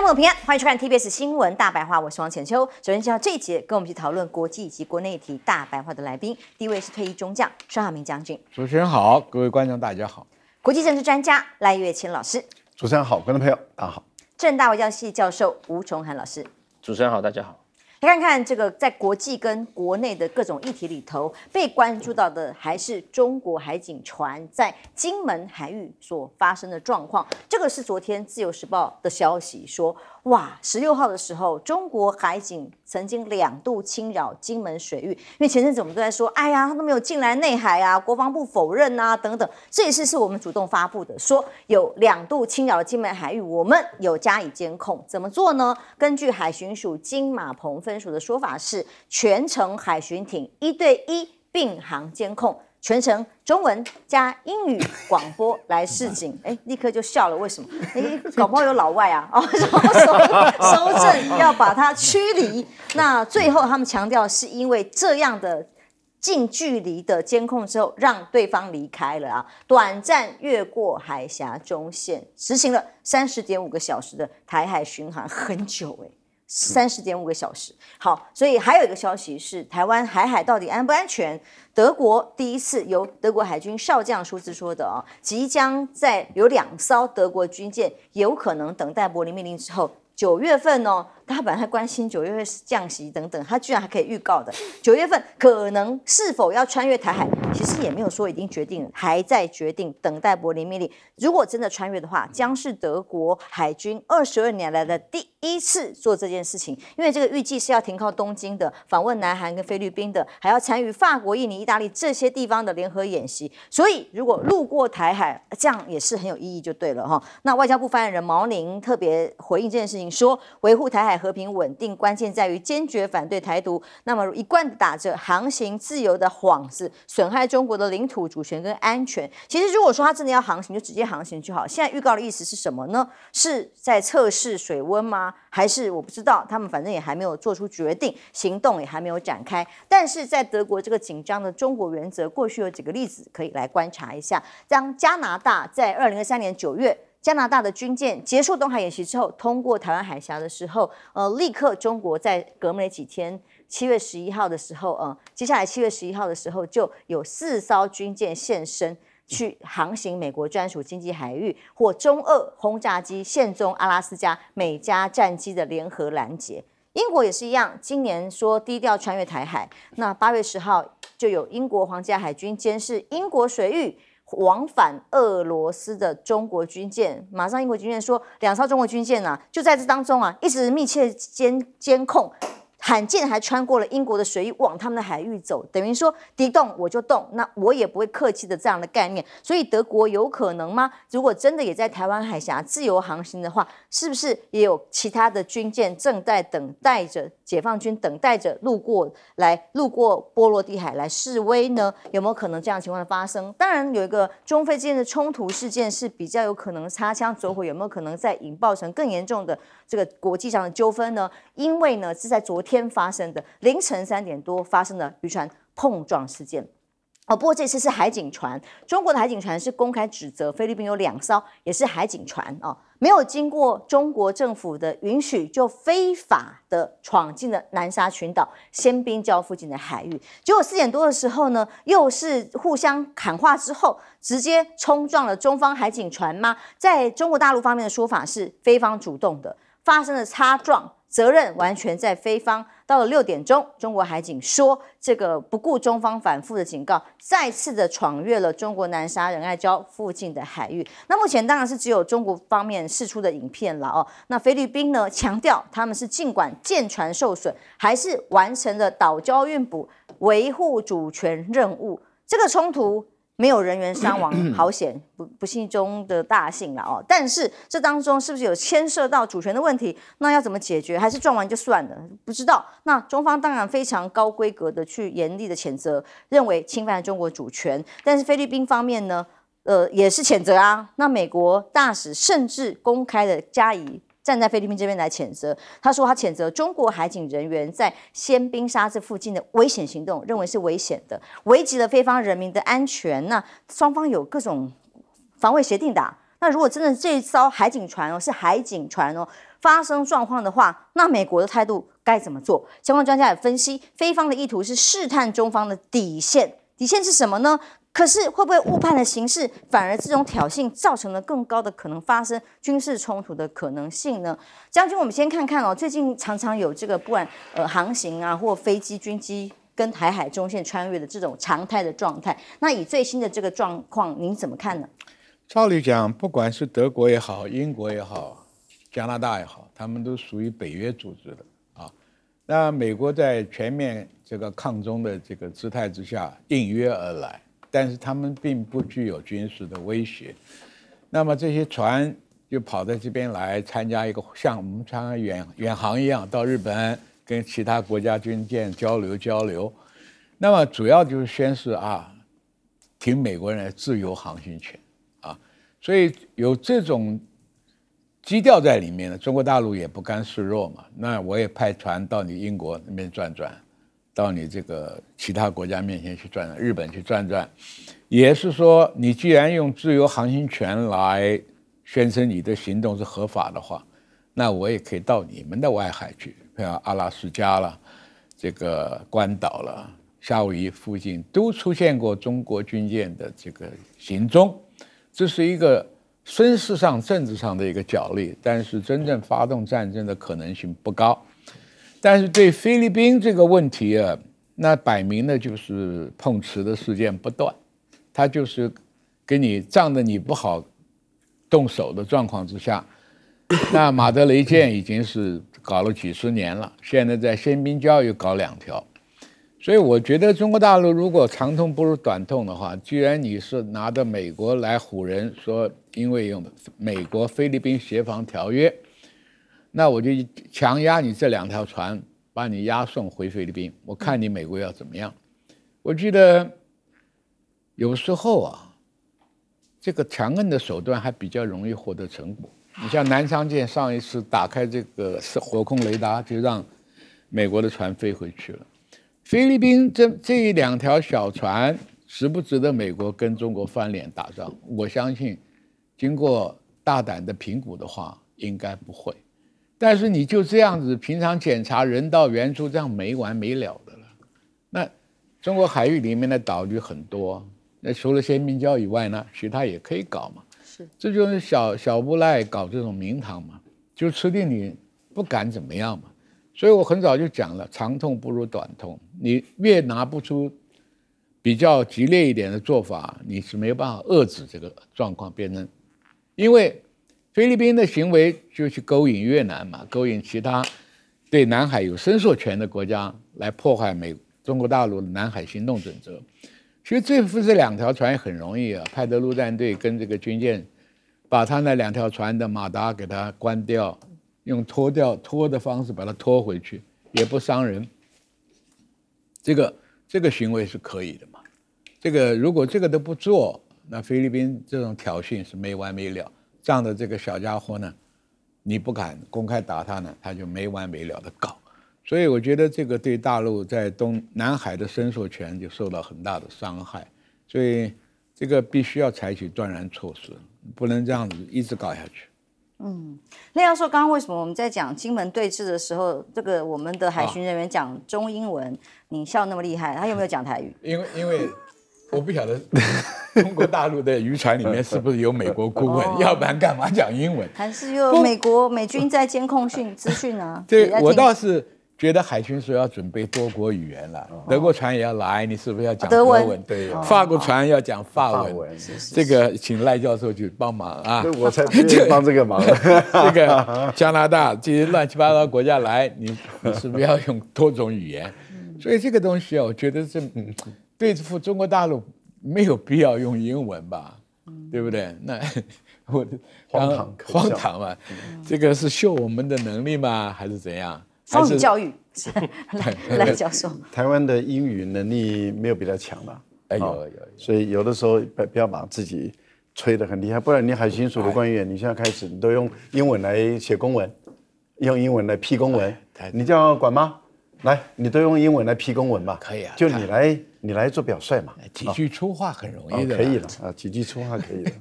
家母平安，欢迎收看 TBS 新闻大白话，我是王浅秋。首先介绍这一节跟我们去讨论国际以及国内题大白话的来宾，第一位是退役中将邵哈明将军。主持人好，各位观众大家好。国际政治专家赖月清老师。主持人好，观众朋友大家好。政大外交系教授吴崇涵老师。主持人好，大家好。看看这个，在国际跟国内的各种议题里头，被关注到的还是中国海警船在金门海域所发生的状况。这个是昨天《自由时报》的消息说。哇！十六号的时候，中国海警曾经两度侵扰金门水域，因为前阵子我们都在说，哎呀，他都没有进来内海啊，国防部否认啊等等。这一次是我们主动发布的，说有两度侵扰金门海域，我们有加以监控。怎么做呢？根据海巡署金马鹏分署的说法是，全程海巡艇一对一并行监控。全程中文加英语广播来示警，哎，立刻就笑了。为什么？哎，广播有老外啊，哦，收收正要把它驱离。那最后他们强调，是因为这样的近距离的监控之后，让对方离开了啊。短暂越过海峡中线，实行了三十点五个小时的台海巡航，很久哎，三十点五个小时。好，所以还有一个消息是，台湾海海到底安不安全？德国第一次由德国海军少将出资说的啊，即将在有两艘德国军舰有可能等待柏林命令之后，九月份呢。他本来还关心九月份降息等等，他居然还可以预告的九月份可能是否要穿越台海，其实也没有说已经决定还在决定等待柏林命令。如果真的穿越的话，将是德国海军二十二年来的第一次做这件事情，因为这个预计是要停靠东京的，访问南韩跟菲律宾的，还要参与法国、印尼、意大利这些地方的联合演习，所以如果路过台海，这样也是很有意义，就对了哈。那外交部发言人毛宁特别回应这件事情说，维护台海。和平稳定关键在于坚决反对台独。那么一贯打着航行自由的幌子，损害中国的领土主权跟安全。其实如果说他真的要航行，就直接航行就好。现在预告的意思是什么呢？是在测试水温吗？还是我不知道？他们反正也还没有做出决定，行动也还没有展开。但是在德国这个紧张的中国原则，过去有几个例子可以来观察一下。当加拿大在二零二三年九月。加拿大的军舰结束东海演习之后，通过台湾海峡的时候，呃，立刻中国在隔没几天，七月十一号的时候，呃，接下来七月十一号的时候就有四艘军舰现身去航行美国专属经济海域，或中二轰炸机、现中阿拉斯加美加战机的联合拦截。英国也是一样，今年说低调穿越台海，那八月十号就有英国皇家海军监视英国水域。往返俄罗斯的中国军舰，马上英国军舰说，两艘中国军舰啊，就在这当中啊，一直密切监监控。罕见还穿过了英国的水域往他们的海域走，等于说敌动我就动，那我也不会客气的这样的概念。所以德国有可能吗？如果真的也在台湾海峡自由航行的话，是不是也有其他的军舰正在等待着解放军，等待着路过来，路过波罗的海来示威呢？有没有可能这样情况的发生？当然，有一个中非之间的冲突事件是比较有可能擦枪走火，有没有可能再引爆成更严重的？这个国际上的纠纷呢，因为呢是在昨天发生的凌晨三点多发生的渔船碰撞事件。哦，不过这次是海警船，中国的海警船是公开指责菲律宾有两艘也是海警船啊，没有经过中国政府的允许就非法的闯进了南沙群岛仙宾礁附近的海域。结果四点多的时候呢，又是互相砍话之后，直接冲撞了中方海警船吗？在中国大陆方面的说法是菲方主动的。发生了擦撞，责任完全在菲方。到了六点钟，中国海警说，这个不顾中方反复的警告，再次的闯越了中国南沙仁爱礁附近的海域。那目前当然是只有中国方面释出的影片了哦。那菲律宾呢，强调他们是尽管舰船受损，还是完成了岛礁运补、维护主权任务。这个冲突。没有人员伤亡，好险！不不幸中的大幸了哦。但是这当中是不是有牵涉到主权的问题？那要怎么解决？还是撞完就算了？不知道。那中方当然非常高规格的去严厉的谴责，认为侵犯了中国主权。但是菲律宾方面呢？呃，也是谴责啊。那美国大使甚至公开的加以。站在菲律宾这边来谴责，他说他谴责中国海警人员在仙冰沙这附近的危险行动，认为是危险的，危及了菲方人民的安全。那双方有各种防卫协定的，那如果真的这艘海警船哦是海警船哦发生状况的话，那美国的态度该怎么做？相关专家也分析，菲方的意图是试探中方的底线，底线是什么呢？可是会不会误判的形势，反而这种挑衅造成了更高的可能发生军事冲突的可能性呢？将军，我们先看看哦，最近常常有这个不管呃航行啊或飞机军机跟台海中线穿越的这种常态的状态。那以最新的这个状况，您怎么看呢？照理讲，不管是德国也好，英国也好，加拿大也好，他们都属于北约组织的啊。那美国在全面这个抗中”的这个姿态之下，应约而来。但是他们并不具有军事的威胁，那么这些船就跑到这边来参加一个像我们常远远航一样，到日本跟其他国家军舰交流交流，那么主要就是宣示啊，挺美国人自由航行权啊，所以有这种基调在里面呢。中国大陆也不甘示弱嘛，那我也派船到你英国那边转转。到你这个其他国家面前去转，转，日本去转转，也是说，你既然用自由航行权来宣称你的行动是合法的话，那我也可以到你们的外海去，像阿拉斯加了，这个关岛了，夏威夷附近都出现过中国军舰的这个行踪，这是一个军事上、政治上的一个角力，但是真正发动战争的可能性不高。但是对菲律宾这个问题啊，那摆明的就是碰瓷的事件不断，他就是给你仗着你不好动手的状况之下，那马德雷舰已经是搞了几十年了，现在在仙兵礁又搞两条，所以我觉得中国大陆如果长痛不如短痛的话，既然你是拿着美国来唬人，说因为有美国菲律宾协防条约。那我就强压你这两条船，把你押送回菲律宾。我看你美国要怎么样？我记得有时候啊，这个强硬的手段还比较容易获得成果。你像南昌舰上一次打开这个火控雷达，就让美国的船飞回去了。菲律宾这这两条小船值不值得美国跟中国翻脸打仗？我相信，经过大胆的评估的话，应该不会。但是你就这样子，平常检查、人道援助这样没完没了的了。那中国海域里面的岛屿很多，那除了仙明礁以外呢，其他也可以搞嘛。是，这就是小小无赖搞这种名堂嘛，就吃定你不敢怎么样嘛。所以我很早就讲了，长痛不如短痛，你越拿不出比较激烈一点的做法，你是没办法遏制这个状况变成，因为。菲律宾的行为就去勾引越南嘛，勾引其他对南海有申诉权的国家来破坏美中国大陆的南海行动准则。其实对付这两条船也很容易啊，派的陆战队跟这个军舰，把他那两条船的马达给他关掉，用拖掉拖的方式把它拖回去，也不伤人。这个这个行为是可以的嘛？这个如果这个都不做，那菲律宾这种挑衅是没完没了。这样的这个小家伙呢，你不敢公开打他呢，他就没完没了的搞，所以我觉得这个对大陆在东南海的伸缩权就受到很大的伤害，所以这个必须要采取断然措施，不能这样子一直搞下去。嗯，那要说刚刚为什么我们在讲金门对峙的时候，这个我们的海巡人员讲中英文，你笑那么厉害，他有没有讲台语？因为因为。我不晓得中国大陆的渔船里面是不是有美国顾问，要不然干嘛讲英文？还是有美国美军在监控讯资讯呢？这我倒是觉得海军说要准备多国语言了，德国船也要来，你是不是要讲德文？对，法国船要讲法文，这个请赖教授去帮忙啊！我才 去帮这个忙。这个加拿大这些乱七八糟国家来，你是不是要用多种语言？所以这个东西啊，我觉得这。对付中国大陆没有必要用英文吧，对不对？那 荒唐，荒唐嘛，这个是秀我们的能力吗？还是怎样？英语教育是 来教授台湾的英语能力没有比他强的。哎，有，有，所以有的时候不不要把自己吹得很厉害，不然你海巡署的官员，你现在开始你都用英文来写公文，用英文来批公文，你这样管吗？来，你都用英文来批公文吧？可以啊，就你来。你来做表率嘛？几句粗话很容易的，可以了啊，几句粗话可以了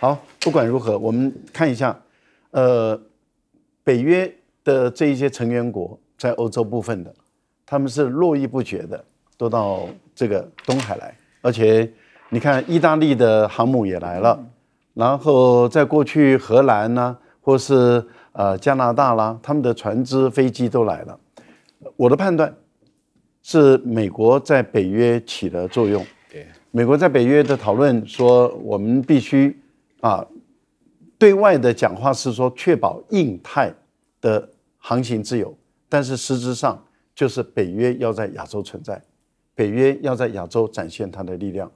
好，不管如何，我们看一下，呃，北约的这一些成员国在欧洲部分的，他们是络绎不绝的，都到这个东海来，而且你看，意大利的航母也来了，然后在过去，荷兰呢，或是呃加拿大啦，他们的船只、飞机都来了。我的判断。是美国在北约起的作用。对，美国在北约的讨论说，我们必须啊，对外的讲话是说确保印太的航行自由，但是实质上就是北约要在亚洲存在，北约要在亚洲展现它的力量，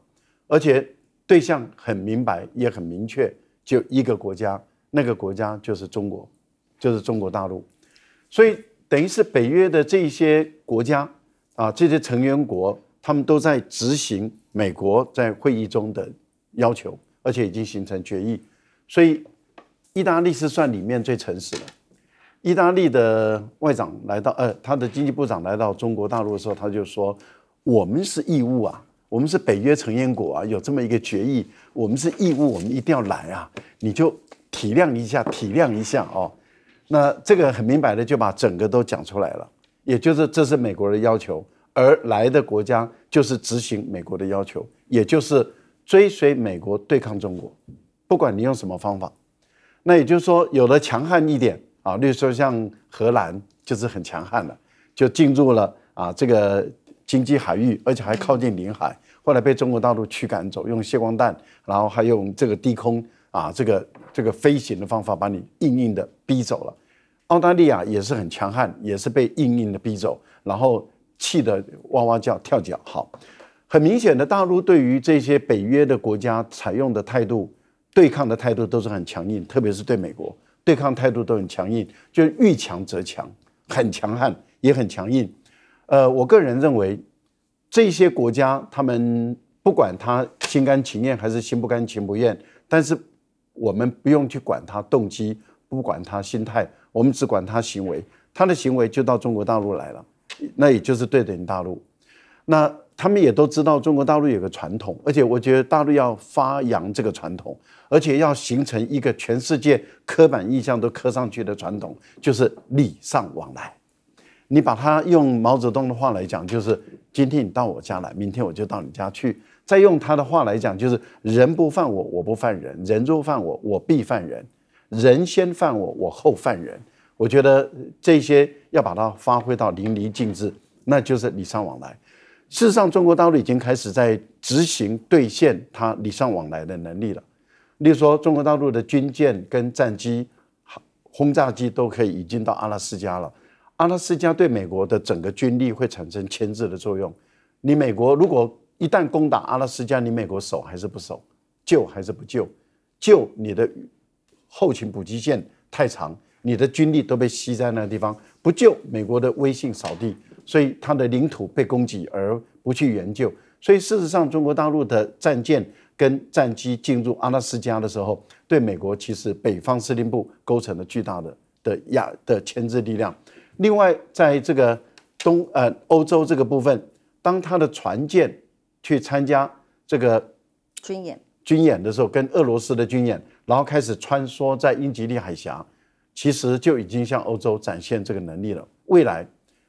而且对象很明白也很明确，就一个国家，那个国家就是中国，就是中国大陆，所以等于是北约的这些国家。啊，这些成员国他们都在执行美国在会议中的要求，而且已经形成决议，所以意大利是算里面最诚实的。意大利的外长来到，呃，他的经济部长来到中国大陆的时候，他就说：“我们是义务啊，我们是北约成员国啊，有这么一个决议，我们是义务，我们一定要来啊，你就体谅一下，体谅一下哦。”那这个很明白的就把整个都讲出来了。也就是这是美国的要求而来的国家就是执行美国的要求，也就是追随美国对抗中国，不管你用什么方法。那也就是说，有的强悍一点啊，例如说像荷兰就是很强悍的，就进入了啊这个经济海域，而且还靠近领海，后来被中国大陆驱赶走，用激光弹，然后还用这个低空啊这个这个飞行的方法把你硬硬的逼走了。澳大利亚也是很强悍，也是被硬硬的逼走，然后气得哇哇叫、跳脚。好，很明显的，大陆对于这些北约的国家采用的态度、对抗的态度都是很强硬，特别是对美国，对抗态度都很强硬，就遇强则强，很强悍也很强硬。呃，我个人认为，这些国家他们不管他心甘情愿还是心不甘情不愿，但是我们不用去管他动机，不管他心态。我们只管他行为，他的行为就到中国大陆来了，那也就是对等大陆。那他们也都知道中国大陆有个传统，而且我觉得大陆要发扬这个传统，而且要形成一个全世界刻板印象都刻上去的传统，就是礼尚往来。你把它用毛泽东的话来讲，就是今天你到我家来，明天我就到你家去。再用他的话来讲，就是人不犯我，我不犯人；人若犯我，我必犯人。人先犯我，我后犯人。我觉得这些要把它发挥到淋漓尽致，那就是礼尚往来。事实上，中国大陆已经开始在执行兑现它礼尚往来的能力了。例如说，中国大陆的军舰跟战机、轰炸机都可以已经到阿拉斯加了。阿拉斯加对美国的整个军力会产生牵制的作用。你美国如果一旦攻打阿拉斯加，你美国守还是不守？救还是不救？救你的？后勤补给线太长，你的军力都被吸在那个地方，不救美国的威信扫地，所以他的领土被攻击而不去援救，所以事实上中国大陆的战舰跟战机进入阿拉斯加的时候，对美国其实北方司令部构成了巨大的的压的牵制力量。另外，在这个东呃欧洲这个部分，当他的船舰去参加这个军演军演的时候，跟俄罗斯的军演。然后开始穿梭在英吉利海峡，其实就已经向欧洲展现这个能力了。未来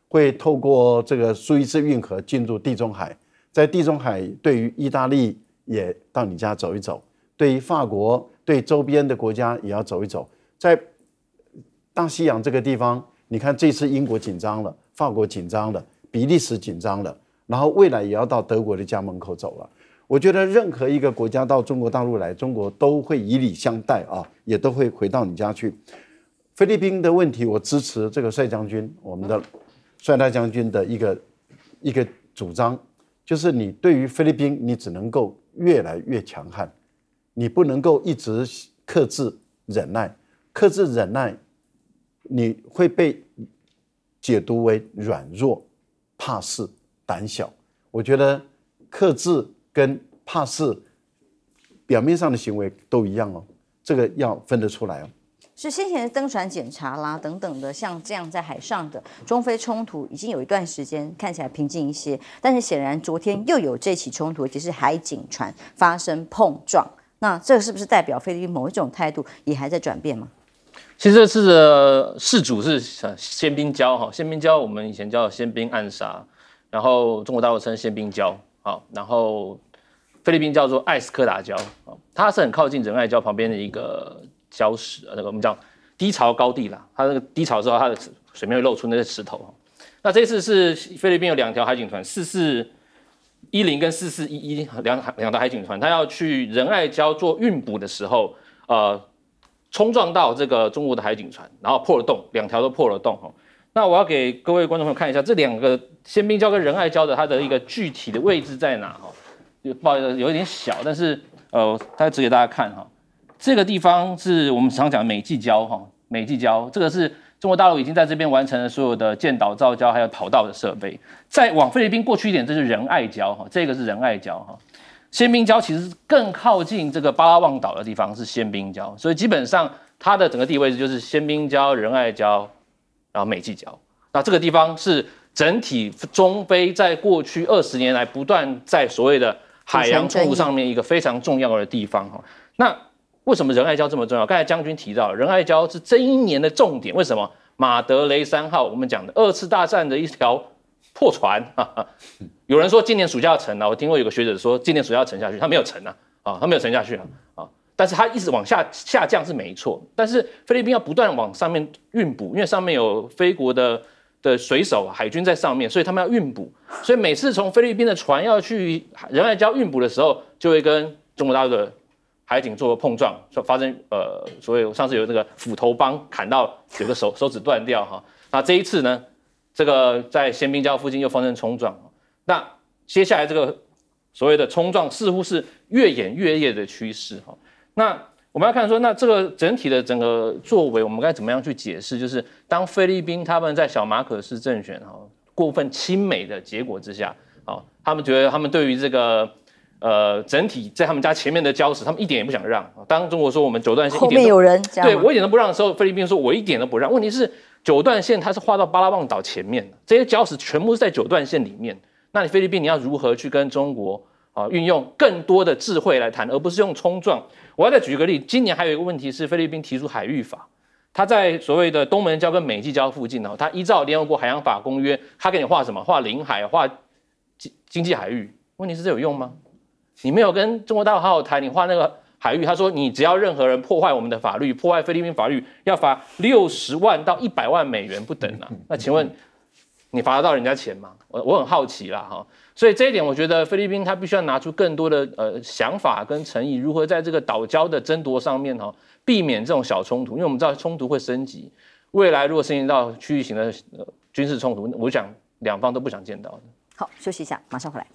会透过这个苏伊士运河进入地中海，在地中海对于意大利也到你家走一走，对于法国、对周边的国家也要走一走。在大西洋这个地方，你看这次英国紧张了，法国紧张了，比利时紧张了，然后未来也要到德国的家门口走了。我觉得任何一个国家到中国大陆来，中国都会以礼相待啊，也都会回到你家去。菲律宾的问题，我支持这个帅将军，我们的帅大将军的一个一个主张，就是你对于菲律宾，你只能够越来越强悍，你不能够一直克制忍耐，克制忍耐，你会被解读为软弱、怕事、胆小。我觉得克制。跟怕是表面上的行为都一样哦，这个要分得出来哦。是先前登船检查啦等等的，像这样在海上的中非冲突已经有一段时间看起来平静一些，但是显然昨天又有这起冲突，其实海警船发生碰撞，那这是不是代表菲律宾某一种态度也还在转变吗？其实这次的事主是宪兵礁哈，宪兵礁我们以前叫宪兵暗杀，然后中国大陆称宪兵礁好，然后。菲律宾叫做艾斯科达礁啊，它是很靠近仁爱礁旁边的一个礁石那个我们叫低潮高地啦，它那个低潮之后，它的水面会露出那些石头那这次是菲律宾有两条海警船四四一零跟四四一一两两条海警船，它要去仁爱礁做运补的时候，呃，冲撞到这个中国的海警船，然后破了洞，两条都破了洞哈。那我要给各位观众朋友看一下这两个仙兵礁跟仁爱礁的它的一个具体的位置在哪哈。不好意思，有一点小，但是呃，它指给大家看哈，这个地方是我们常讲美济礁哈，美济礁这个是中国大陆已经在这边完成了所有的建岛造礁还有跑道的设备，再往菲律宾过去一点，这是仁爱礁哈，这个是仁爱礁哈，仙宾礁其实更靠近这个巴拉望岛的地方是仙宾礁，所以基本上它的整个地理位置就是仙宾礁、仁爱礁，然后美济礁，那这个地方是整体中非在过去二十年来不断在所谓的。海洋错误上面一个非常重要的地方哈，那为什么仁爱礁这么重要？刚才将军提到仁爱礁是这一年的重点，为什么马德雷三号？我们讲的二次大战的一条破船，有人说今年暑假沉了，我听过有个学者说今年暑假沉下去，他没有沉啊，啊，他没有沉下去啊，啊，但是他一直往下下降是没错，但是菲律宾要不断往上面运补，因为上面有菲国的的水手海军在上面，所以他们要运补。所以每次从菲律宾的船要去仁爱礁运补的时候，就会跟中国大陆的海警做碰撞，说发生呃，所以上次有那个斧头帮砍到有个手手指断掉哈，那这一次呢，这个在仙宾礁附近又发生冲撞，那接下来这个所谓的冲撞似乎是越演越烈的趋势哈，那我们要看说，那这个整体的整个作为我们该怎么样去解释，就是当菲律宾他们在小马可斯政选哈。过分亲美的结果之下，啊，他们觉得他们对于这个，呃，整体在他们家前面的礁石，他们一点也不想让。当中国说我们九段线，后面有人，对我一点都不让的时候，菲律宾说我一点都不让。问题是九段线它是划到巴拉望岛前面的，这些礁石全部是在九段线里面。那你菲律宾你要如何去跟中国啊，运用更多的智慧来谈，而不是用冲撞？我要再举一个例，今年还有一个问题是菲律宾提出海域法。他在所谓的东门礁跟美济礁附近呢，他依照联合国海洋法公约，他给你画什么？画领海，画经经济海域。问题是这有用吗？你没有跟中国大陆好好谈，你画那个海域，他说你只要任何人破坏我们的法律，破坏菲律宾法律，要罚六十万到一百万美元不等啊。那请问你罚得到人家钱吗？我我很好奇啦，哈。所以这一点，我觉得菲律宾他必须要拿出更多的呃想法跟诚意，如何在这个岛礁的争夺上面呢？避免这种小冲突，因为我们知道冲突会升级。未来如果升级到区域型的军事冲突，我想两方都不想见到的。好，休息一下，马上回来。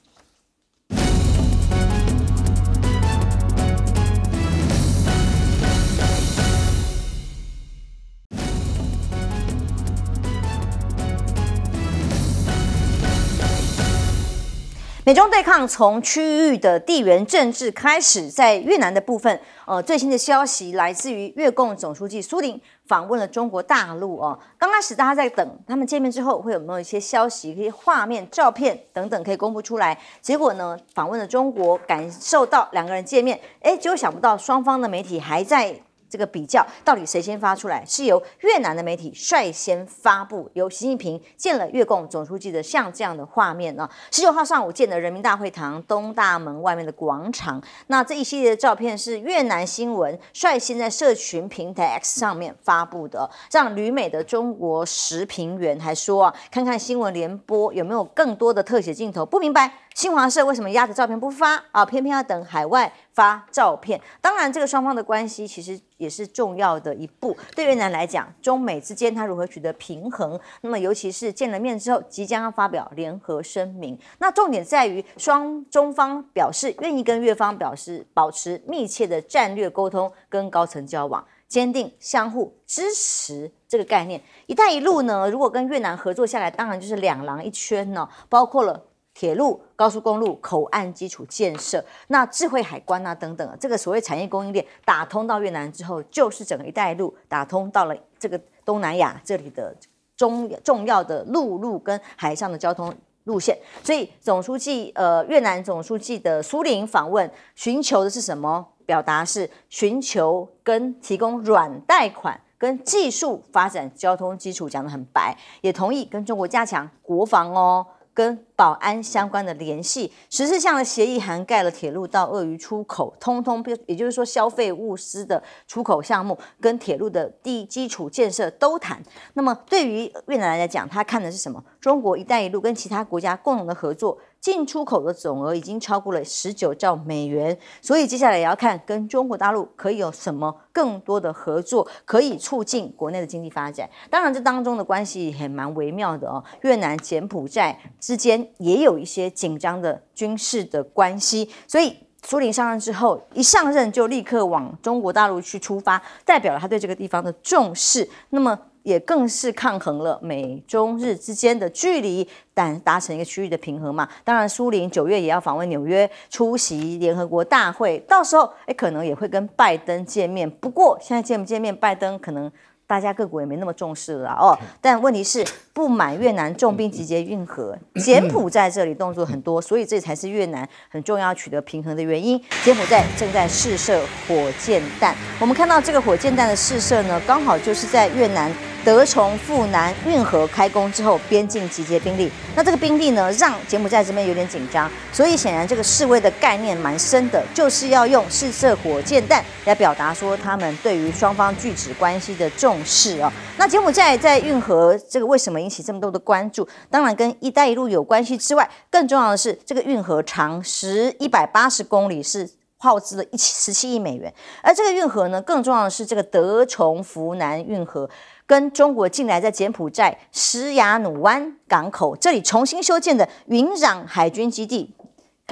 美中对抗从区域的地缘政治开始，在越南的部分，呃，最新的消息来自于越共总书记苏林访问了中国大陆。哦，刚开始大家在等他们见面之后会有没有一些消息、一些画面、照片等等可以公布出来。结果呢，访问了中国，感受到两个人见面，哎，结果想不到双方的媒体还在。这个比较到底谁先发出来？是由越南的媒体率先发布，由习近平见了越共总书记的像这样的画面呢？十九号上午见的人民大会堂东大门外面的广场，那这一系列的照片是越南新闻率先在社群平台 X 上面发布的。让旅美的中国时评员还说啊，看看新闻联播有没有更多的特写镜头，不明白。新华社为什么压着照片不发啊？偏偏要等海外发照片。当然，这个双方的关系其实也是重要的一步。对越南来讲，中美之间它如何取得平衡？那么，尤其是见了面之后，即将要发表联合声明。那重点在于，双中方表示愿意跟越方表示保持密切的战略沟通，跟高层交往，坚定相互支持这个概念。一带一路呢？如果跟越南合作下来，当然就是两廊一圈呢，包括了。铁路、高速公路、口岸基础建设，那智慧海关啊，等等，这个所谓产业供应链打通到越南之后，就是整个“一带一路”打通到了这个东南亚这里的中重要的陆路跟海上的交通路线。所以，总书记呃，越南总书记的苏林访问寻求的是什么？表达是寻求跟提供软贷款跟技术发展交通基础，讲得很白，也同意跟中国加强国防哦。跟保安相关的联系，十四项的协议涵盖了铁路到鳄鱼出口，通通，也就是说消费物资的出口项目跟铁路的地基础建设都谈。那么对于越南来讲，他看的是什么？中国“一带一路”跟其他国家共同的合作。进出口的总额已经超过了十九兆美元，所以接下来也要看跟中国大陆可以有什么更多的合作，可以促进国内的经济发展。当然，这当中的关系也蛮微妙的哦。越南、柬埔寨之间也有一些紧张的军事的关系，所以苏林上任之后，一上任就立刻往中国大陆去出发，代表了他对这个地方的重视。那么。也更是抗衡了美中日之间的距离，但达成一个区域的平衡嘛。当然，苏林九月也要访问纽约出席联合国大会，到时候诶可能也会跟拜登见面。不过现在见不见面，拜登可能大家各国也没那么重视了哦。但问题是。不满越南重兵集结运河，柬埔寨这里动作很多，所以这才是越南很重要取得平衡的原因。柬埔寨正在试射火箭弹，我们看到这个火箭弹的试射呢，刚好就是在越南德崇富南运河开工之后边境集结兵力。那这个兵力呢，让柬埔寨这边有点紧张，所以显然这个示威的概念蛮深的，就是要用试射火箭弹来表达说他们对于双方拒止关系的重视哦。那柬埔寨在运河这个为什么？引起这么多的关注，当然跟“一带一路”有关系之外，更重要的是这个运河长十一百八十公里，是耗资了一十七亿美元。而这个运河呢，更重要的是这个德崇福南运河，跟中国近来在柬埔寨石牙努湾港口这里重新修建的云壤海军基地。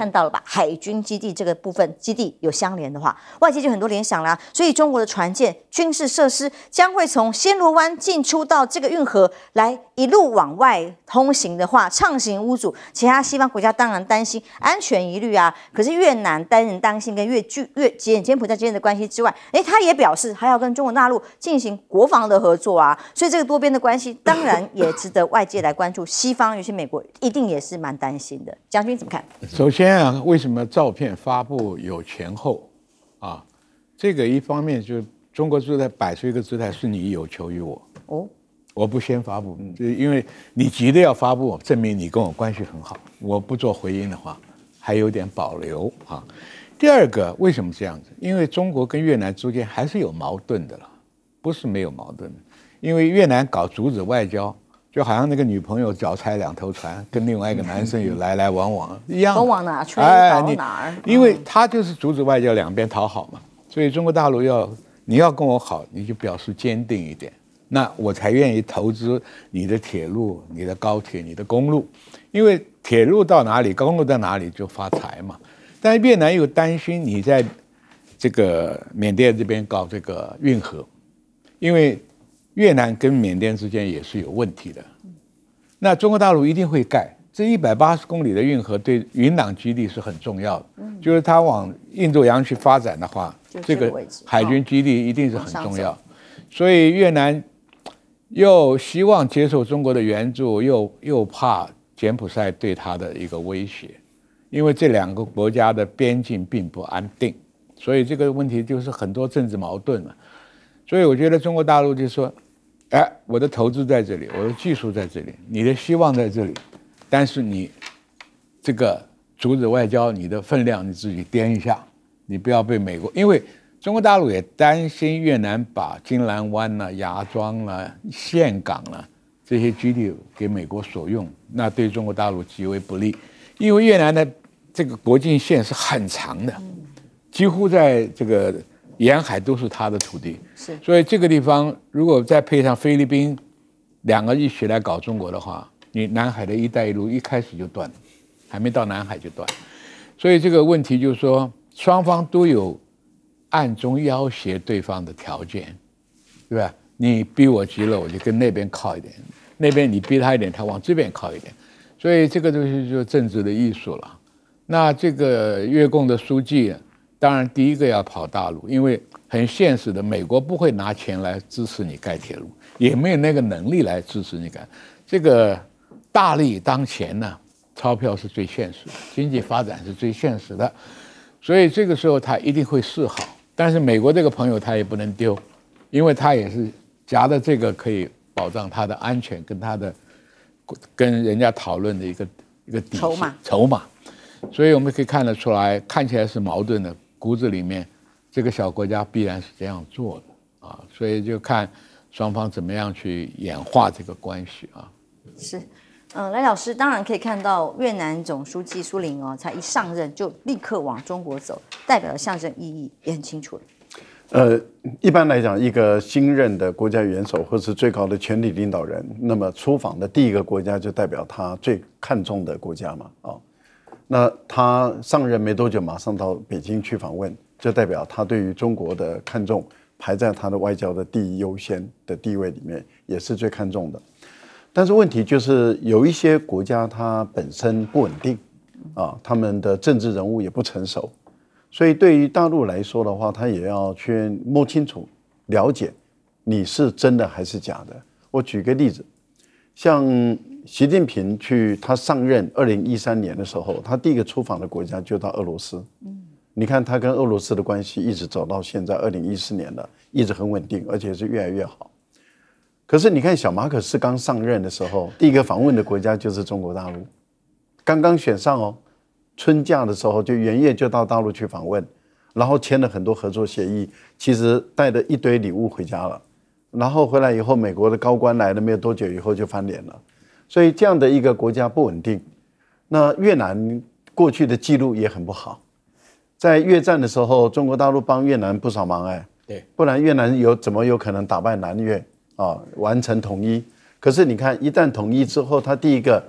看到了吧？海军基地这个部分，基地有相连的话，外界就很多联想啦。所以中国的船舰军事设施将会从暹罗湾进出到这个运河，来一路往外通行的话，畅行无阻。其他西方国家当然担心安全疑虑啊。可是越南担任担心跟越剧越柬埔寨之间的关系之外，哎，他也表示还要跟中国大陆进行国防的合作啊。所以这个多边的关系当然也值得外界来关注。西方尤其美国一定也是蛮担心的。将军怎么看？首先。为什么照片发布有前后啊？这个一方面就中国是在摆出一个姿态，是你有求于我哦，我不先发布，就因为你急着要发布，证明你跟我关系很好。我不做回应的话，还有点保留啊。第二个为什么这样子？因为中国跟越南之间还是有矛盾的了，不是没有矛盾的，因为越南搞阻止外交。就好像那个女朋友脚踩两头船，跟另外一个男生有来来往往一样，都往哪？哎，儿？因为他就是阻止外交两边讨好嘛，所以中国大陆要你要跟我好，你就表示坚定一点，那我才愿意投资你的铁路、你的高铁、你的公路，因为铁路到哪里、公路到哪里就发财嘛。但是越南又担心你在这个缅甸这边搞这个运河，因为。越南跟缅甸之间也是有问题的，那中国大陆一定会盖这一百八十公里的运河，对云朗基地是很重要的，就是它往印度洋去发展的话，这个海军基地一定是很重要。所以越南又希望接受中国的援助，又又怕柬埔寨对它的一个威胁，因为这两个国家的边境并不安定，所以这个问题就是很多政治矛盾了。所以我觉得中国大陆就说，哎，我的投资在这里，我的技术在这里，你的希望在这里，但是你这个阻止外交，你的分量你自己掂一下，你不要被美国。因为中国大陆也担心越南把金兰湾呐、芽庄啦、岘港啦这些基地给美国所用，那对中国大陆极为不利。因为越南的这个国境线是很长的，几乎在这个。沿海都是他的土地，是，所以这个地方如果再配上菲律宾，两个一起来搞中国的话，你南海的一带一路一开始就断了，还没到南海就断，所以这个问题就是说双方都有暗中要挟对方的条件，对吧？你逼我急了，我就跟那边靠一点；那边你逼他一点，他往这边靠一点，所以这个东西就是政治的艺术了。那这个越共的书记。当然，第一个要跑大陆，因为很现实的，美国不会拿钱来支持你盖铁路，也没有那个能力来支持你盖。这个大利当前呢，钞票是最现实，的，经济发展是最现实的，所以这个时候他一定会示好。但是美国这个朋友他也不能丢，因为他也是夹的这个可以保障他的安全跟他的跟人家讨论的一个一个底筹码筹码。所以我们可以看得出来，看起来是矛盾的。骨子里面，这个小国家必然是这样做的啊，所以就看双方怎么样去演化这个关系啊。是，嗯，赖老师，当然可以看到越南总书记苏林哦，才一上任就立刻往中国走，代表象征意义也很清楚了。呃，一般来讲，一个新任的国家元首或是最高的权力领导人，那么出访的第一个国家就代表他最看重的国家嘛，啊。那他上任没多久，马上到北京去访问，就代表他对于中国的看重排在他的外交的第一优先的地位里面，也是最看重的。但是问题就是，有一些国家它本身不稳定，啊，他们的政治人物也不成熟，所以对于大陆来说的话，他也要去摸清楚、了解你是真的还是假的。我举个例子，像。习近平去他上任二零一三年的时候，他第一个出访的国家就到俄罗斯。嗯，你看他跟俄罗斯的关系一直走到现在二零一四年了，一直很稳定，而且是越来越好。可是你看小马可是刚上任的时候，第一个访问的国家就是中国大陆，刚刚选上哦，春假的时候就元月就到大陆去访问，然后签了很多合作协议，其实带着一堆礼物回家了。然后回来以后，美国的高官来了没有多久以后就翻脸了。所以这样的一个国家不稳定，那越南过去的记录也很不好，在越战的时候，中国大陆帮越南不少忙哎，对，不然越南有怎么有可能打败南越啊，完成统一？可是你看，一旦统一之后，他第一个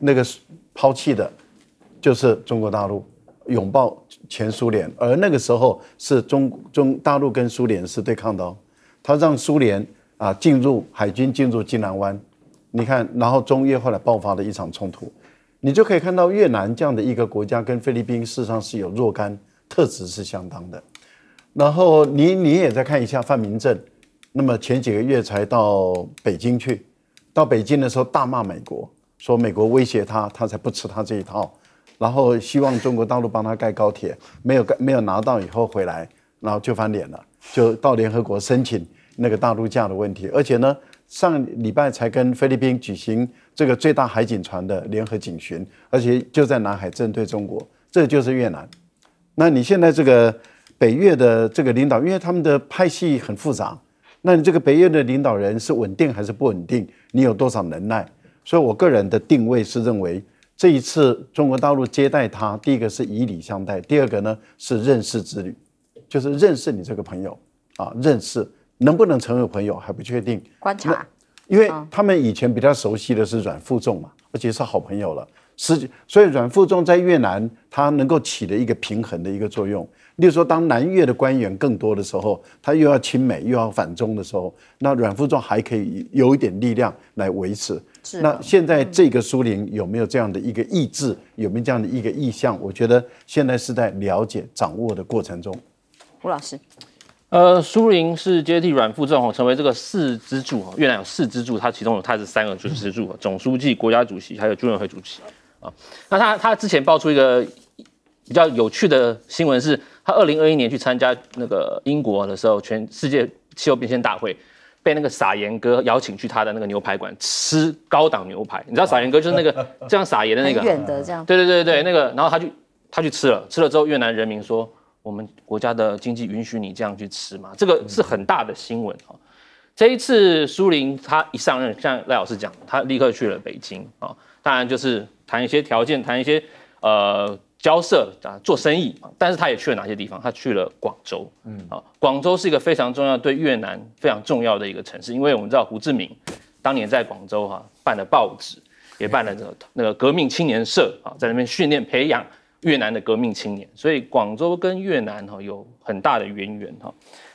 那个抛弃的，就是中国大陆，拥抱前苏联，而那个时候是中中大陆跟苏联是对抗的，哦，他让苏联啊进入海军进入金兰湾。你看，然后中越后来爆发了一场冲突，你就可以看到越南这样的一个国家跟菲律宾事实上是有若干特质是相当的。然后你你也在看一下范明正，那么前几个月才到北京去，到北京的时候大骂美国，说美国威胁他，他才不吃他这一套，然后希望中国大陆帮他盖高铁，没有盖没有拿到以后回来，然后就翻脸了，就到联合国申请那个大陆架的问题，而且呢。上礼拜才跟菲律宾举行这个最大海警船的联合警巡，而且就在南海针对中国，这就是越南。那你现在这个北越的这个领导，因为他们的派系很复杂，那你这个北越的领导人是稳定还是不稳定？你有多少能耐？所以我个人的定位是认为，这一次中国大陆接待他，第一个是以礼相待，第二个呢是认识之旅，就是认识你这个朋友啊，认识。能不能成为朋友还不确定，观察，因为他们以前比较熟悉的是阮富仲嘛，而且是好朋友了。实际所以阮富仲在越南他能够起的一个平衡的一个作用，例如说当南越的官员更多的时候，他又要亲美又要反中的时候，那阮富仲还可以有一点力量来维持。那现在这个苏宁有没有这样的一个意志，有没有这样的一个意向？我觉得现在是在了解掌握的过程中。吴老师。呃，苏林是接替阮富仲哦，成为这个四支柱哦。越南有四支柱，它其中有它是三个支柱：总书记、国家主席，还有军委会主席啊。那他他之前爆出一个比较有趣的新闻，是他二零二一年去参加那个英国的时候，全世界气候变迁大会，被那个撒盐哥邀请去他的那个牛排馆吃高档牛排。你知道撒盐哥就是那个 这样撒盐的那个远的这样对对对对那个，然后他去他去吃了，吃了之后越南人民说。我们国家的经济允许你这样去吃吗？这个是很大的新闻啊！这一次苏林他一上任，像赖老师讲，他立刻去了北京啊，当然就是谈一些条件，谈一些呃交涉啊，做生意啊。但是他也去了哪些地方？他去了广州，嗯啊，广州是一个非常重要对越南非常重要的一个城市，因为我们知道胡志明当年在广州哈办了报纸，也办了这个那个革命青年社啊，在那边训练培养。越南的革命青年，所以广州跟越南哈有很大的渊源哈。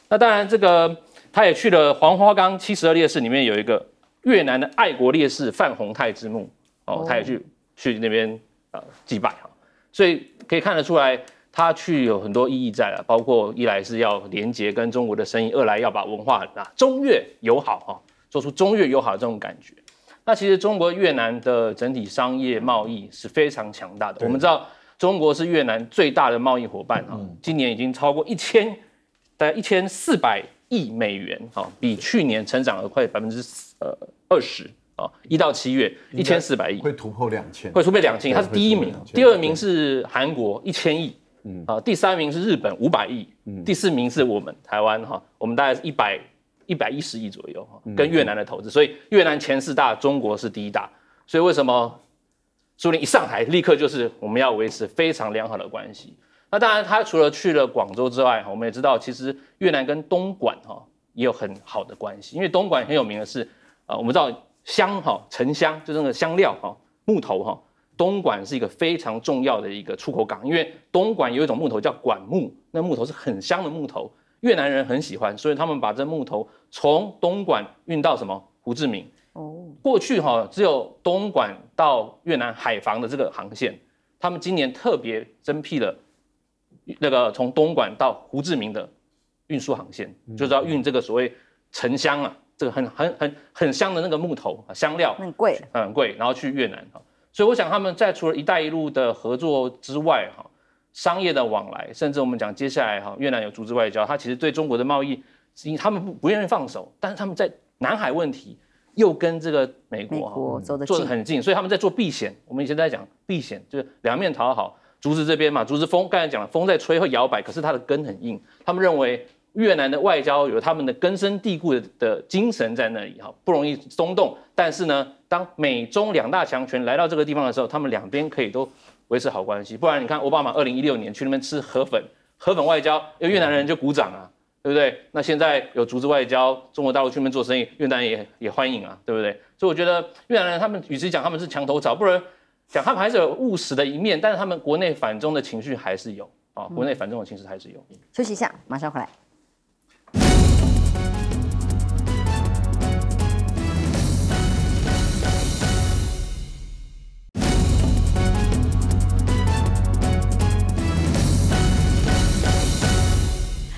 那当然，这个他也去了黄花岗七十二烈士里面有一个越南的爱国烈士范洪泰之墓哦，他也去去那边呃祭拜哈。所以可以看得出来，他去有很多意义在了，包括一来是要连接跟中国的生意，二来要把文化啊中越友好哈，做出中越友好的这种感觉。那其实中国越南的整体商业贸易是非常强大的，我们知道。中国是越南最大的贸易伙伴啊，今年已经超过一千，大概一千四百亿美元啊，比去年成长了快百分之呃二十啊，一到七月一千四百亿会突破两千，会突破两千，它是第一名，第二名是韩国一千亿，嗯啊，第三名是日本五百亿，第四名是我们台湾哈，我们大概是一百一百一十亿左右哈，跟越南的投资，所以越南前四大中国是第一大，所以为什么？苏林一上台，立刻就是我们要维持非常良好的关系。那当然，他除了去了广州之外，我们也知道，其实越南跟东莞哈也有很好的关系。因为东莞很有名的是，呃，我们知道香哈沉香，就那个香料哈木头哈。东莞是一个非常重要的一个出口港，因为东莞有一种木头叫莞木，那木头是很香的木头，越南人很喜欢，所以他们把这木头从东莞运到什么胡志明。哦，过去哈只有东莞到越南海防的这个航线，他们今年特别增辟了那个从东莞到胡志明的运输航线，就是要运这个所谓沉香啊，这个很很很很香的那个木头香料，很贵，很贵，然后去越南哈。所以我想他们在除了“一带一路”的合作之外哈，商业的往来，甚至我们讲接下来哈，越南有组织外交，他其实对中国的贸易，因他们不不愿意放手，但是他们在南海问题。又跟这个美国哈走的很近，所以他们在做避险。我们以前在讲避险，就是两面讨好，竹子这边嘛，竹子风刚才讲了，风在吹会摇摆，可是它的根很硬。他们认为越南的外交有他们的根深蒂固的的精神在那里哈，不容易松动。但是呢，当美中两大强权来到这个地方的时候，他们两边可以都维持好关系。不然你看奥巴马二零一六年去那边吃河粉，河粉外交，越南人就鼓掌啊。对不对？那现在有竹子外交，中国大陆去那边做生意，越南也也欢迎啊，对不对？所以我觉得越南人他们与其讲他们是墙头草，不如讲他们还是务实的一面，但是他们国内反中的情绪还是有啊，国内反中的情绪还是有。休息一下，马上回来。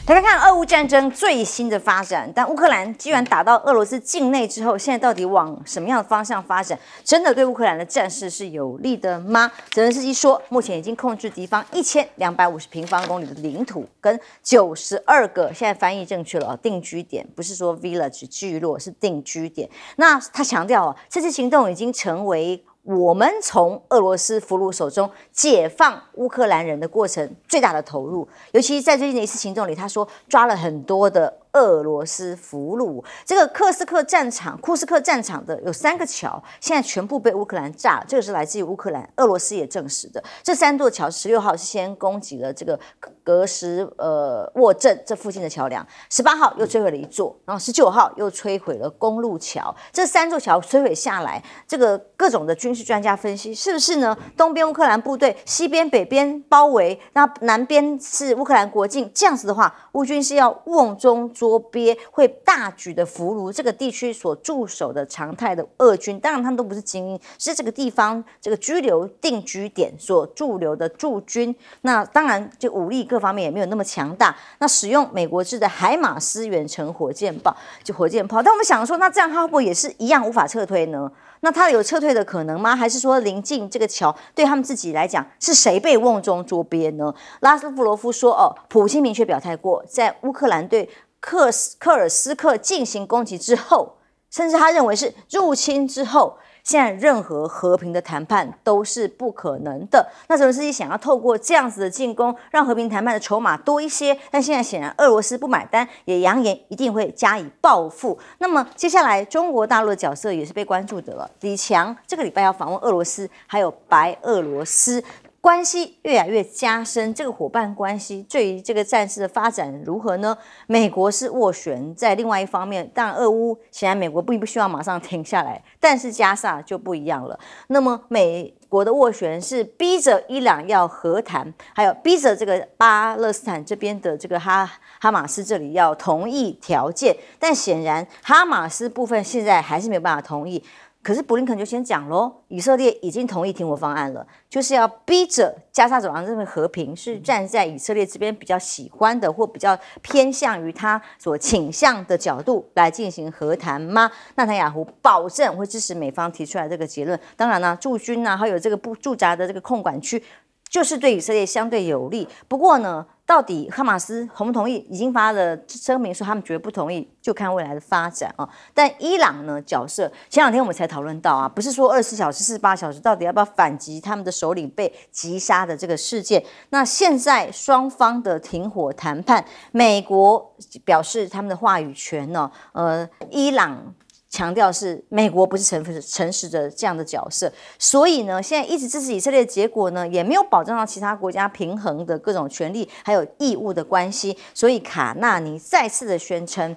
大家看俄乌战争最新的发展，但乌克兰既然打到俄罗斯境内之后，现在到底往什么样的方向发展？真的对乌克兰的战事是有利的吗？泽连斯基说，目前已经控制敌方一千两百五十平方公里的领土，跟九十二个现在翻译正确了哦，定居点不是说 village 聚落，是定居点。那他强调哦，这次行动已经成为。我们从俄罗斯俘虏手中解放乌克兰人的过程，最大的投入，尤其在最近的一次行动里，他说抓了很多的。俄罗斯俘虏这个克斯克战场，库斯克战场的有三个桥，现在全部被乌克兰炸。这个是来自于乌克兰，俄罗斯也证实的。这三座桥，十六号是先攻击了这个格什呃沃镇这附近的桥梁，十八号又摧毁了一座，然后十九号又摧毁了公路桥。这三座桥摧毁下来，这个各种的军事专家分析，是不是呢？东边乌克兰部队，西边北边包围，那南边是乌克兰国境，这样子的话，乌军是要瓮中。捉鳖会大举的俘虏这个地区所驻守的常态的俄军，当然他们都不是精英，是这个地方这个居留定居点所驻留的驻军。那当然就武力各方面也没有那么强大。那使用美国制的海马斯远程火箭炮，就火箭炮。但我们想说，那这样他会不会也是一样无法撤退呢？那他有撤退的可能吗？还是说临近这个桥对他们自己来讲，是谁被瓮中捉鳖呢？拉斯夫罗夫说：“哦，普京明确表态过，在乌克兰对。”克斯克尔斯克进行攻击之后，甚至他认为是入侵之后，现在任何和平的谈判都是不可能的。那泽连斯基想要透过这样子的进攻，让和平谈判的筹码多一些，但现在显然俄罗斯不买单，也扬言一定会加以报复。那么接下来中国大陆的角色也是被关注的了。李强这个礼拜要访问俄罗斯，还有白俄罗斯。关系越来越加深，这个伙伴关系对于这个战事的发展如何呢？美国是斡旋在另外一方面，但俄乌显然美国并不希望马上停下来，但是加沙就不一样了。那么美国的斡旋是逼着伊朗要和谈，还有逼着这个巴勒斯坦这边的这个哈哈马斯这里要同意条件，但显然哈马斯部分现在还是没有办法同意。可是布林肯就先讲喽，以色列已经同意停火方案了，就是要逼着加沙走廊这份和平是站在以色列这边比较喜欢的或比较偏向于他所倾向的角度来进行和谈吗？纳塔雅胡保证会支持美方提出来这个结论。当然了，驻军呐，还有这个不驻扎的这个空管区，就是对以色列相对有利。不过呢。到底哈马斯同不同意？已经发了声明说他们绝不同意，就看未来的发展啊。但伊朗呢角色，前两天我们才讨论到啊，不是说二十四小时、四十八小时，到底要不要反击他们的首领被击杀的这个事件？那现在双方的停火谈判，美国表示他们的话语权呢？呃，伊朗。强调是美国不是实诚实的这样的角色，所以呢，现在一直支持以色列的结果呢，也没有保证到其他国家平衡的各种权利还有义务的关系。所以卡纳尼再次的宣称，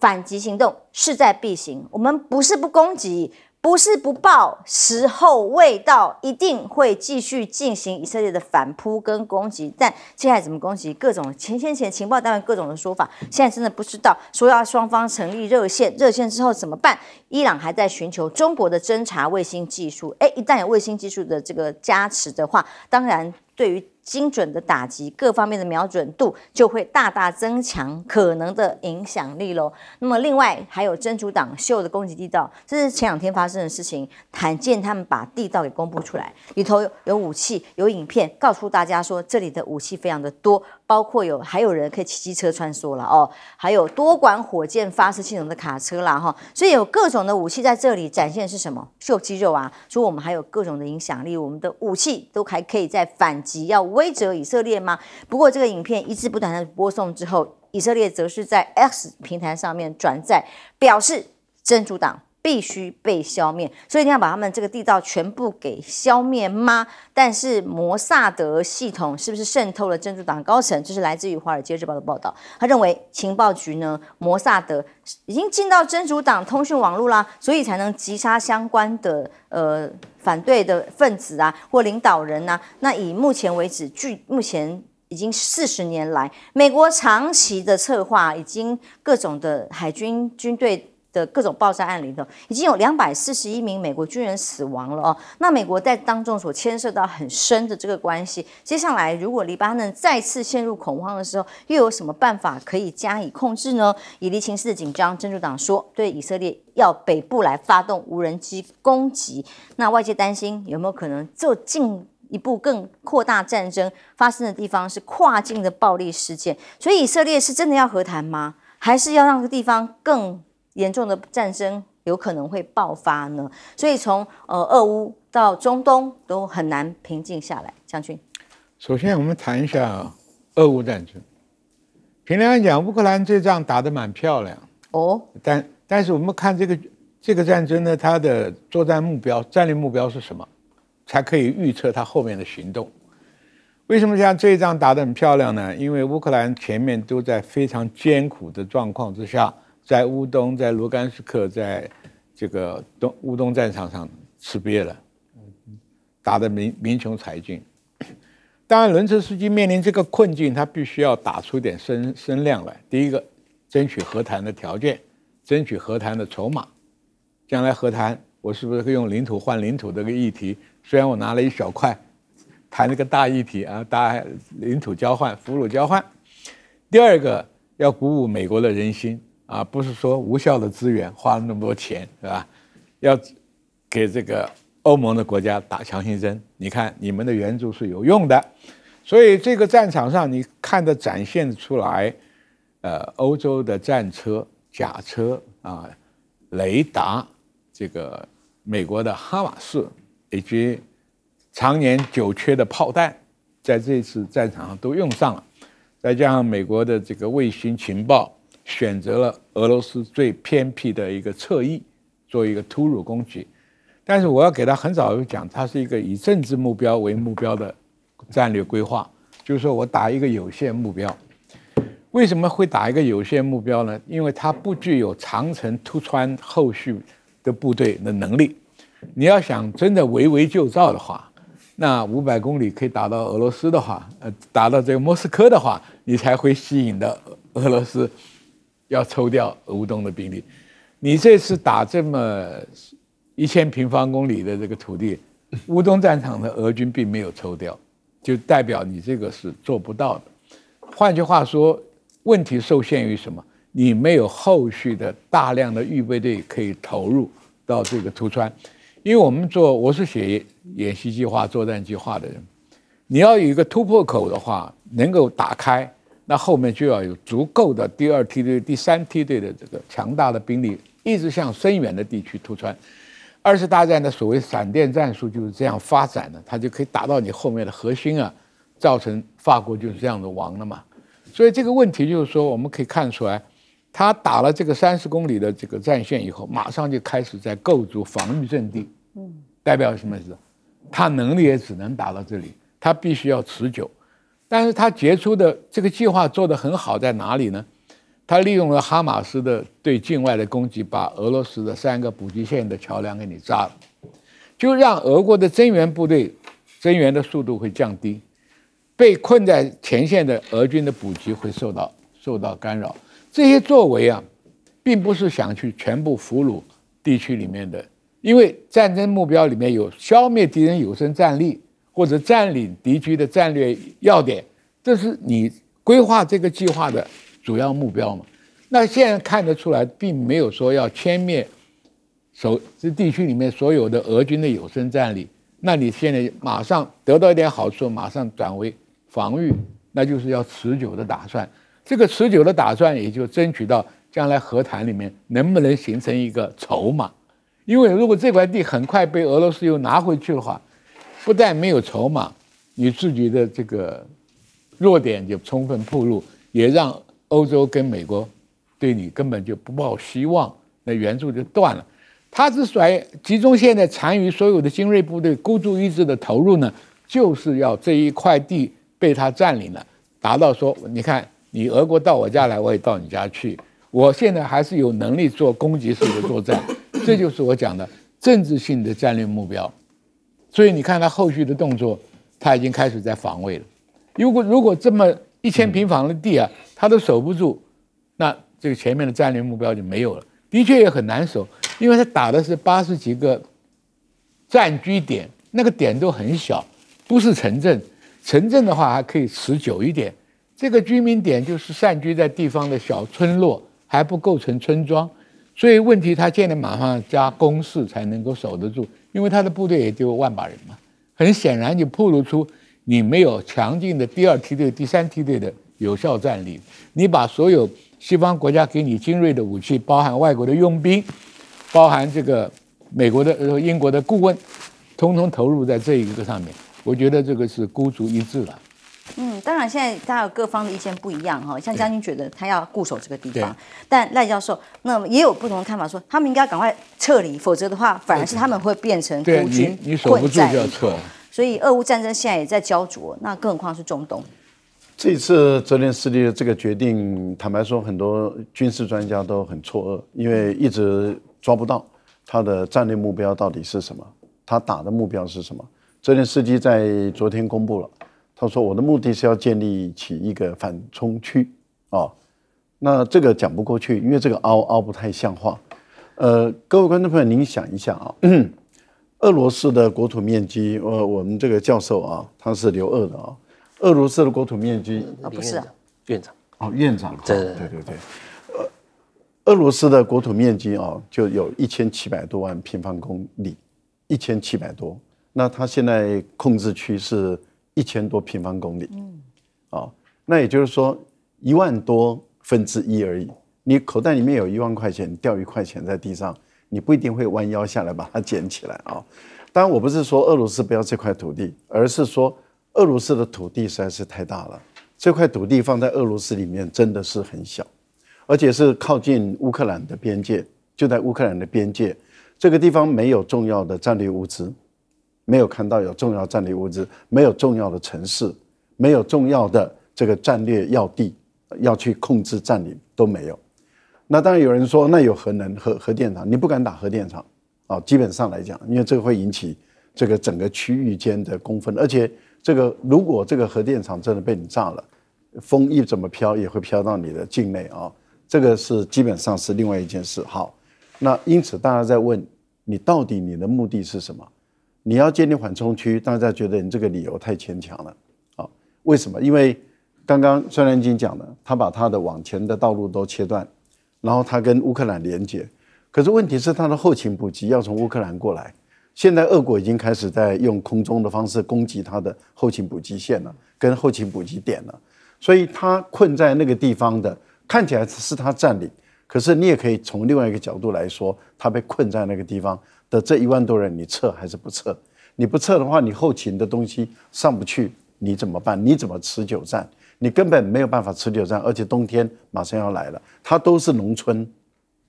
反击行动势在必行，我们不是不攻击。不是不报，时候未到，一定会继续进行以色列的反扑跟攻击。但现在怎么攻击？各种前先前情报单位各种的说法，现在真的不知道。说要双方成立热线，热线之后怎么办？伊朗还在寻求中国的侦察卫星技术。哎，一旦有卫星技术的这个加持的话，当然对于。精准的打击，各方面的瞄准度就会大大增强，可能的影响力喽。那么，另外还有真主党秀的攻击地道，这是前两天发生的事情，罕见他们把地道给公布出来，里头有武器，有影片，告诉大家说这里的武器非常的多。包括有还有人可以骑机车穿梭了哦，还有多管火箭发射系统的卡车啦哈，所以有各种的武器在这里展现是什么秀肌肉啊？所以我们还有各种的影响力，我们的武器都还可以在反击，要威折以色列吗？不过这个影片一直不断的播送之后，以色列则是在 X 平台上面转载，表示真主党。必须被消灭，所以一定要把他们这个地道全部给消灭吗？但是摩萨德系统是不是渗透了真主党高层？这是来自于《华尔街日报》的报道。他认为情报局呢，摩萨德已经进到真主党通讯网络啦，所以才能击杀相关的呃反对的分子啊或领导人呐。那以目前为止，据目前已经四十年来，美国长期的策划已经各种的海军军队。的各种爆炸案里头，已经有两百四十一名美国军人死亡了哦。那美国在当中所牵涉到很深的这个关系，接下来如果黎巴嫩再次陷入恐慌的时候，又有什么办法可以加以控制呢？以黎情势的紧张，珍珠党说对以色列要北部来发动无人机攻击，那外界担心有没有可能做进一步更扩大战争发生的地方是跨境的暴力事件？所以以色列是真的要和谈吗？还是要让这地方更？严重的战争有可能会爆发呢，所以从呃俄乌到中东都很难平静下来。将军，首先我们谈一下俄乌战争。平来讲，乌克兰这仗打得蛮漂亮哦，但但是我们看这个这个战争呢，它的作战目标、战略目标是什么，才可以预测它后面的行动。为什么像这一仗打得很漂亮呢？因为乌克兰前面都在非常艰苦的状况之下。在乌东，在卢甘斯克，在这个东乌东战场上吃瘪了，打得民民穷财尽。当然，伦钦斯基面临这个困境，他必须要打出点声声量来。第一个，争取和谈的条件，争取和谈的筹码，将来和谈我是不是可以用领土换领土这个议题？虽然我拿了一小块，谈了个大议题啊，大领土交换、俘虏交换。第二个，要鼓舞美国的人心。啊，不是说无效的资源花了那么多钱是吧？要给这个欧盟的国家打强心针。你看，你们的援助是有用的，所以这个战场上你看的展现出来，呃，欧洲的战车、甲车啊、雷达，这个美国的哈马斯以及常年久缺的炮弹，在这次战场上都用上了，再加上美国的这个卫星情报。选择了俄罗斯最偏僻的一个侧翼，做一个突入攻击。但是我要给他很早就讲，他是一个以政治目标为目标的战略规划，就是说我打一个有限目标。为什么会打一个有限目标呢？因为它不具有长城突穿后续的部队的能力。你要想真的围魏救赵的话，那五百公里可以打到俄罗斯的话，呃，打到这个莫斯科的话，你才会吸引的俄罗斯。要抽调乌东的兵力，你这次打这么一千平方公里的这个土地，乌东战场的俄军并没有抽调，就代表你这个是做不到的。换句话说，问题受限于什么？你没有后续的大量的预备队可以投入到这个突川，因为我们做我是写演习计划、作战计划的人，你要有一个突破口的话，能够打开。那后面就要有足够的第二梯队、第三梯队的这个强大的兵力，一直向深远的地区突穿。二次大战的所谓闪电战术就是这样发展的，它就可以打到你后面的核心啊，造成法国就是这样的亡了嘛。所以这个问题就是说，我们可以看出来，他打了这个三十公里的这个战线以后，马上就开始在构筑防御阵地。嗯，代表什么意思？他能力也只能打到这里，他必须要持久。但是他杰出的这个计划做得很好在哪里呢？他利用了哈马斯的对境外的攻击，把俄罗斯的三个补给线的桥梁给你炸了，就让俄国的增援部队增援的速度会降低，被困在前线的俄军的补给会受到受到干扰。这些作为啊，并不是想去全部俘虏地区里面的，因为战争目标里面有消灭敌人有生战力。或者占领敌军的战略要点，这是你规划这个计划的主要目标嘛？那现在看得出来，并没有说要歼灭所这地区里面所有的俄军的有生战力。那你现在马上得到一点好处，马上转为防御，那就是要持久的打算。这个持久的打算，也就争取到将来和谈里面能不能形成一个筹码。因为如果这块地很快被俄罗斯又拿回去的话，不但没有筹码，你自己的这个弱点就充分暴露，也让欧洲跟美国对你根本就不抱希望，那援助就断了。他之所以集中现在残余所有的精锐部队孤注一掷的投入呢，就是要这一块地被他占领了，达到说你看你俄国到我家来，我也到你家去，我现在还是有能力做攻击式的作战。这就是我讲的政治性的战略目标。所以你看他后续的动作，他已经开始在防卫了。如果如果这么一千平方的地啊，他都守不住，那这个前面的战略目标就没有了。的确也很难守，因为他打的是八十几个战居点，那个点都很小，不是城镇。城镇的话还可以持久一点，这个居民点就是散居在地方的小村落，还不构成村庄，所以问题他现在马上加工事才能够守得住。因为他的部队也就万把人嘛，很显然就暴露出你没有强劲的第二梯队、第三梯队的有效战力。你把所有西方国家给你精锐的武器，包含外国的佣兵，包含这个美国的、英国的顾问，统统投入在这一个上面，我觉得这个是孤注一掷了。嗯，当然，现在大家各方的意见不一样哈。像将军觉得他要固守这个地方，但赖教授那也有不同的看法，说他们应该赶快撤离，否则的话，反而是他们会变成孤军。你守不住就要撤。所以，俄乌战争现在也在焦灼，那更何况是中东。这次泽连斯基的这个决定，坦白说，很多军事专家都很错愕，因为一直抓不到他的战略目标到底是什么，他打的目标是什么。泽连斯基在昨天公布了。他说：“我的目的是要建立起一个反冲区啊，那这个讲不过去，因为这个凹凹不太像话。呃，各位观众朋友，您想一下啊，俄罗斯的国土面积，呃，我们这个教授啊，他是留俄的啊，俄罗斯的国土面积啊，不是院长哦，院长，对对对对，俄罗斯的国土面积啊，就有一千七百多万平方公里，一千七百多，那他现在控制区是。”一千多平方公里，嗯，啊，那也就是说一万多分之一而已。你口袋里面有一万块钱，掉一块钱在地上，你不一定会弯腰下来把它捡起来啊。当然，我不是说俄罗斯不要这块土地，而是说俄罗斯的土地实在是太大了。这块土地放在俄罗斯里面真的是很小，而且是靠近乌克兰的边界，就在乌克兰的边界，这个地方没有重要的战略物资。没有看到有重要战略物资，没有重要的城市，没有重要的这个战略要地要去控制占领都没有。那当然有人说，那有核能、核核电厂，你不敢打核电厂啊？基本上来讲，因为这会引起这个整个区域间的公愤，而且这个如果这个核电厂真的被你炸了，风一怎么飘也会飘到你的境内啊。这个是基本上是另外一件事。好，那因此大家在问你到底你的目的是什么？你要建立缓冲区，大家觉得你这个理由太牵强了，啊？为什么？因为刚刚孙连金讲的，他把他的往前的道路都切断，然后他跟乌克兰连接，可是问题是他的后勤补给要从乌克兰过来，现在俄国已经开始在用空中的方式攻击他的后勤补给线了，跟后勤补给点了，所以他困在那个地方的，看起来是他占领，可是你也可以从另外一个角度来说，他被困在那个地方。的这一万多人，你撤还是不撤？你不撤的话，你后勤的东西上不去，你怎么办？你怎么持久战？你根本没有办法持久战，而且冬天马上要来了，它都是农村，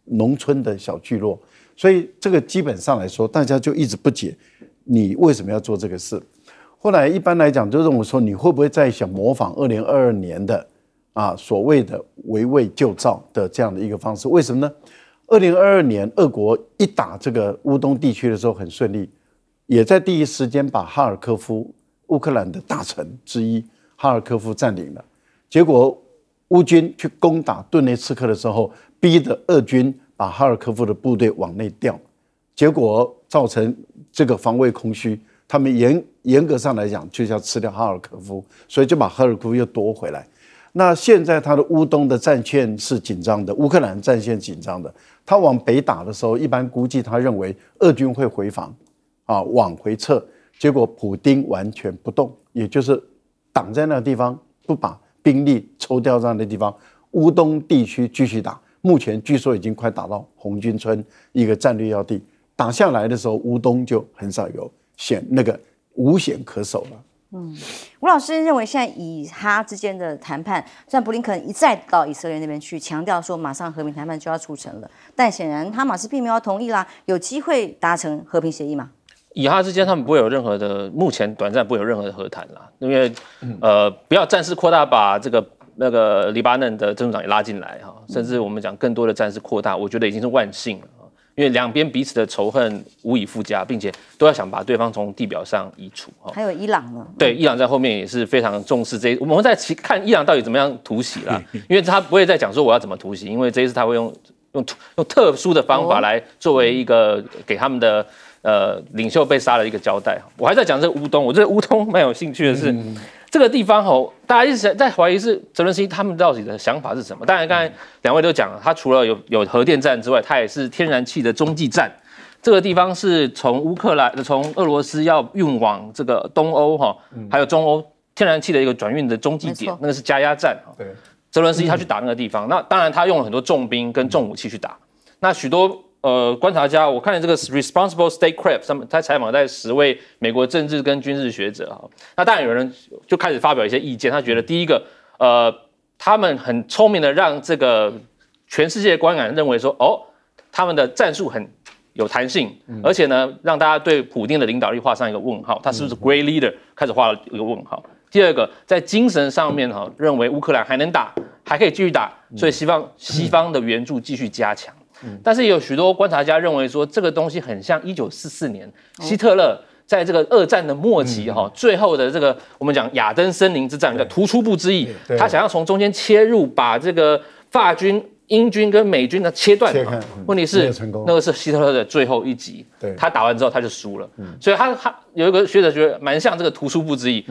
农村的小聚落，所以这个基本上来说，大家就一直不解，你为什么要做这个事？后来一般来讲，就是我说，你会不会在想模仿二零二二年的，啊所谓的围魏救赵的这样的一个方式？为什么呢？二零二二年，俄国一打这个乌东地区的时候很顺利，也在第一时间把哈尔科夫，乌克兰的大城之一哈尔科夫占领了。结果，乌军去攻打顿内茨克的时候，逼着俄军把哈尔科夫的部队往内调，结果造成这个防卫空虚。他们严严格上来讲，就是要吃掉哈尔科夫，所以就把哈尔科夫又夺回来。那现在他的乌东的战线是紧张的，乌克兰战线紧张的。他往北打的时候，一般估计他认为俄军会回防，啊，往回撤。结果普丁完全不动，也就是挡在那个地方，不把兵力抽调到那地方，乌东地区继续打。目前据说已经快打到红军村一个战略要地，打下来的时候，乌东就很少有险那个无险可守了。嗯，吴老师认为，现在以哈之间的谈判，虽然布林肯一再到以色列那边去强调说马上和平谈判就要促成了，但显然哈马斯并没有同意啦，有机会达成和平协议吗？以哈之间他们不会有任何的，目前短暂不会有任何的和谈啦，因为呃不要暂时扩大，把这个那个黎巴嫩的政主党也拉进来哈，甚至我们讲更多的战事扩大，我觉得已经是万幸了。因为两边彼此的仇恨无以复加，并且都要想把对方从地表上移除。哦、还有伊朗呢？对，伊朗在后面也是非常重视这。我们在看伊朗到底怎么样突袭了，因为他不会再讲说我要怎么突袭，因为这一次他会用用用特殊的方法来作为一个给他们的呃领袖被杀的一个交代。我还在讲这个乌东，我对乌东蛮有兴趣的是。这个地方吼，大家一直在怀疑是泽伦斯基他们到底的想法是什么？当然，刚才两位都讲了，他除了有有核电站之外，它也是天然气的中继站。这个地方是从乌克兰、从俄罗斯要运往这个东欧哈，还有中欧天然气的一个转运的中继点，那个是加压站哈。对，泽伦斯基他去打那个地方，那当然他用了很多重兵跟重武器去打，那许多。呃，观察家，我看了这个 Responsible Statecraft 上面他采访在十位美国政治跟军事学者哈，那当然有人就开始发表一些意见，他觉得第一个，呃，他们很聪明的让这个全世界观感认为说，哦，他们的战术很有弹性，而且呢，让大家对普定的领导力画上一个问号，他是不是 great leader 开始画了一个问号。第二个，在精神上面哈，认为乌克兰还能打，还可以继续打，所以希望西方的援助继续加强。但是也有许多观察家认为说，这个东西很像一九四四年希特勒在这个二战的末期哈，最后的这个我们讲雅登森林之战，的突出部之役，他想要从中间切入，把这个法军、英军跟美军的切断。问题是，那个是希特勒的最后一集，他打完之后他就输了。所以他他有一个学者觉得蛮像这个图书部之役。